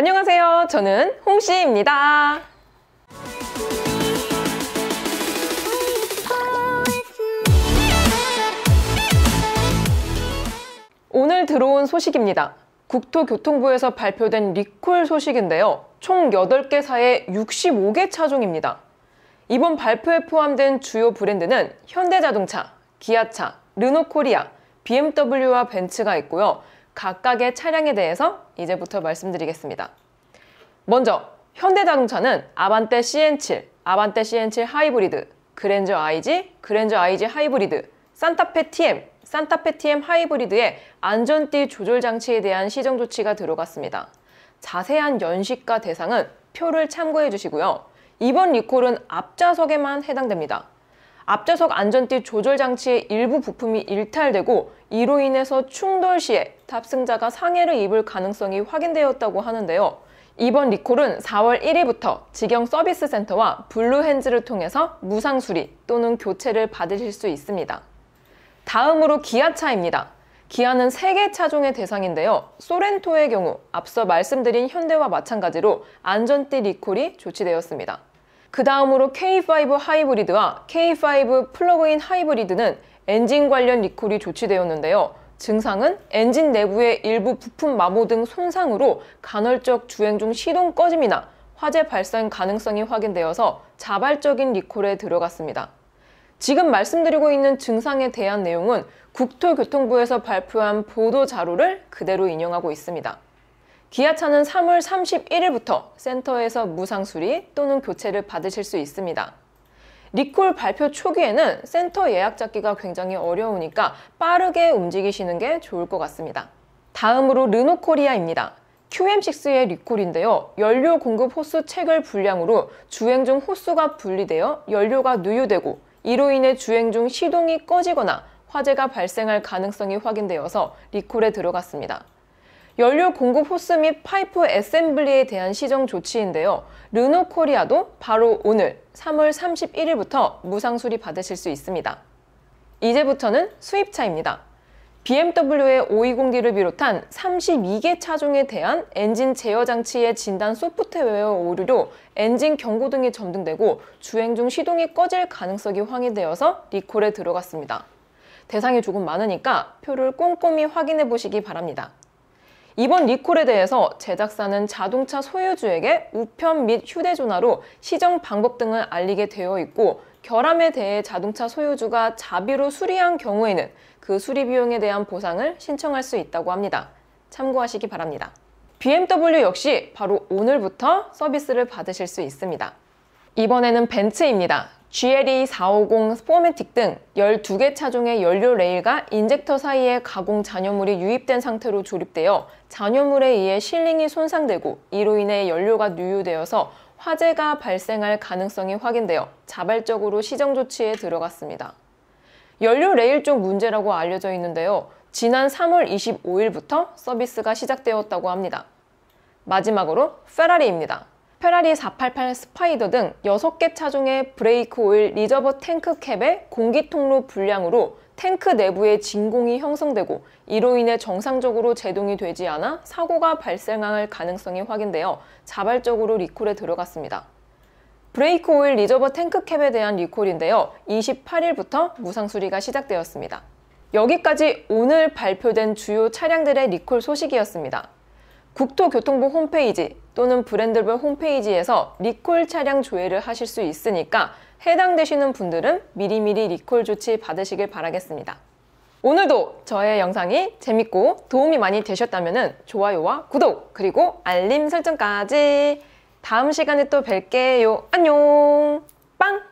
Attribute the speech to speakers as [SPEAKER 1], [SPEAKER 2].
[SPEAKER 1] 안녕하세요. 저는 홍시입니다 오늘 들어온 소식입니다. 국토교통부에서 발표된 리콜 소식인데요. 총 8개 사의 65개 차종입니다. 이번 발표에 포함된 주요 브랜드는 현대자동차, 기아차, 르노코리아, BMW와 벤츠가 있고요. 각각의 차량에 대해서 이제부터 말씀드리겠습니다. 먼저 현대자동차는 아반떼 CN7, 아반떼 CN7 하이브리드, 그랜저 IG, 그랜저 IG 하이브리드, 산타페 TM, 산타페 TM 하이브리드의 안전띠 조절 장치에 대한 시정 조치가 들어갔습니다. 자세한 연식과 대상은 표를 참고해 주시고요. 이번 리콜은 앞좌석에만 해당됩니다. 앞좌석 안전띠 조절 장치의 일부 부품이 일탈되고 이로 인해서 충돌 시에 탑승자가 상해를 입을 가능성이 확인되었다고 하는데요. 이번 리콜은 4월 1일부터 직영 서비스 센터와 블루핸즈를 통해서 무상 수리 또는 교체를 받으실 수 있습니다. 다음으로 기아차입니다. 기아는 3개 차종의 대상인데요. 소렌토의 경우 앞서 말씀드린 현대와 마찬가지로 안전띠 리콜이 조치되었습니다. 그 다음으로 K5 하이브리드와 K5 플러그인 하이브리드는 엔진 관련 리콜이 조치되었는데요. 증상은 엔진 내부의 일부 부품 마모 등 손상으로 간헐적 주행 중 시동 꺼짐이나 화재 발생 가능성이 확인되어서 자발적인 리콜에 들어갔습니다. 지금 말씀드리고 있는 증상에 대한 내용은 국토교통부에서 발표한 보도 자료를 그대로 인용하고 있습니다. 기아차는 3월 31일부터 센터에서 무상 수리 또는 교체를 받으실 수 있습니다. 리콜 발표 초기에는 센터 예약 잡기가 굉장히 어려우니까 빠르게 움직이시는 게 좋을 것 같습니다. 다음으로 르노코리아입니다. QM6의 리콜인데요. 연료 공급 호수 체결 불량으로 주행 중 호수가 분리되어 연료가 누유되고 이로 인해 주행 중 시동이 꺼지거나 화재가 발생할 가능성이 확인되어서 리콜에 들어갔습니다. 연료 공급 호스 및 파이프 에셈블리에 대한 시정 조치인데요. 르노코리아도 바로 오늘 3월 31일부터 무상 수리 받으실 수 있습니다. 이제부터는 수입차입니다. BMW의 520D를 비롯한 32개 차종에 대한 엔진 제어 장치의 진단 소프트웨어 오류로 엔진 경고등이 점등되고 주행 중 시동이 꺼질 가능성이 확인되어서 리콜에 들어갔습니다. 대상이 조금 많으니까 표를 꼼꼼히 확인해 보시기 바랍니다. 이번 리콜에 대해서 제작사는 자동차 소유주에게 우편 및 휴대전화로 시정 방법 등을 알리게 되어 있고 결함에 대해 자동차 소유주가 자비로 수리한 경우에는 그 수리 비용에 대한 보상을 신청할 수 있다고 합니다. 참고하시기 바랍니다. BMW 역시 바로 오늘부터 서비스를 받으실 수 있습니다. 이번에는 벤츠입니다. GLE450 스 포매틱 등 12개 차종의 연료 레일과 인젝터 사이에 가공 잔여물이 유입된 상태로 조립되어 잔여물에 의해 실링이 손상되고 이로 인해 연료가 누유되어서 화재가 발생할 가능성이 확인되어 자발적으로 시정 조치에 들어갔습니다. 연료 레일 쪽 문제라고 알려져 있는데요. 지난 3월 25일부터 서비스가 시작되었다고 합니다. 마지막으로 페라리입니다. 페라리 488 스파이더 등 6개 차종의 브레이크 오일 리저버 탱크 캡의 공기 통로 불량으로 탱크 내부에 진공이 형성되고 이로 인해 정상적으로 제동이 되지 않아 사고가 발생할 가능성이 확인되어 자발적으로 리콜에 들어갔습니다. 브레이크 오일 리저버 탱크 캡에 대한 리콜인데요. 28일부터 무상 수리가 시작되었습니다. 여기까지 오늘 발표된 주요 차량들의 리콜 소식이었습니다. 국토교통부 홈페이지 또는 브랜드별 홈페이지에서 리콜 차량 조회를 하실 수 있으니까 해당되시는 분들은 미리미리 리콜 조치 받으시길 바라겠습니다. 오늘도 저의 영상이 재밌고 도움이 많이 되셨다면 좋아요와 구독 그리고 알림 설정까지 다음 시간에 또 뵐게요. 안녕 빵!